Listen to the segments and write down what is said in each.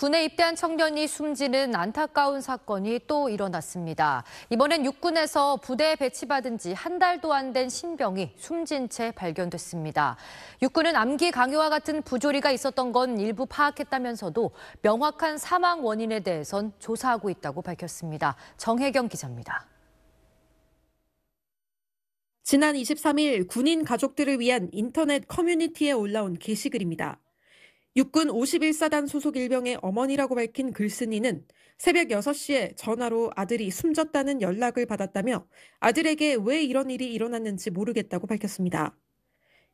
군에 입대한 청년이 숨지는 안타까운 사건이 또 일어났습니다. 이번엔 육군에서 부대에 배치받은 지 한 달도 안 된 신병이 숨진 채 발견됐습니다. 육군은 암기 강요와 같은 부조리가 있었던 건 일부 파악했다면서도 명확한 사망 원인에 대해선 조사하고 있다고 밝혔습니다. 정혜경 기자입니다. 지난 23일 군인 가족들을 위한 인터넷 커뮤니티에 올라온 게시글입니다. 육군 51사단 소속 일병의 어머니라고 밝힌 글쓴이는 새벽 6시에 전화로 아들이 숨졌다는 연락을 받았다며 아들에게 왜 이런 일이 일어났는지 모르겠다고 밝혔습니다.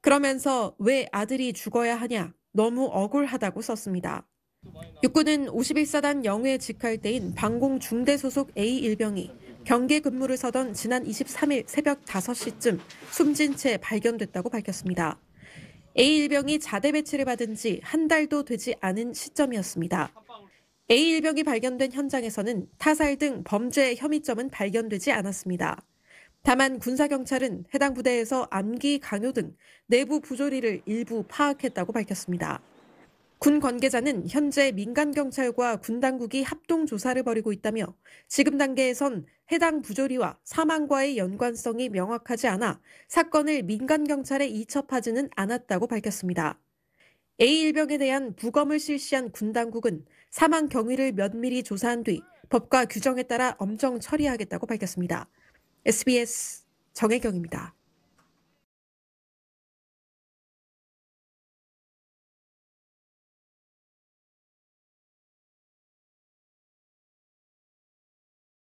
그러면서 왜 아들이 죽어야 하냐, 너무 억울하다고 썼습니다. 육군은 51사단 영외 직할 때인 방공 중대 소속 A 일병이 경계 근무를 서던 지난 23일 새벽 5시쯤 숨진 채 발견됐다고 밝혔습니다. A일병이 자대 배치를 받은 지 한 달도 되지 않은 시점이었습니다. A일병이 발견된 현장에서는 타살 등 범죄 의 혐의점은 발견되지 않았습니다. 다만 군사경찰은 해당 부대에서 암기 강요 등 내부 부조리를 일부 파악했다고 밝혔습니다. 군 관계자는 현재 민간 경찰과 군 당국이 합동 조사를 벌이고 있다며 지금 단계에선 해당 부조리와 사망과의 연관성이 명확하지 않아 사건을 민간 경찰에 이첩하지는 않았다고 밝혔습니다. A 일병에 대한 부검을 실시한 군 당국은 사망 경위를 면밀히 조사한 뒤 법과 규정에 따라 엄정 처리하겠다고 밝혔습니다. SBS 정혜경입니다.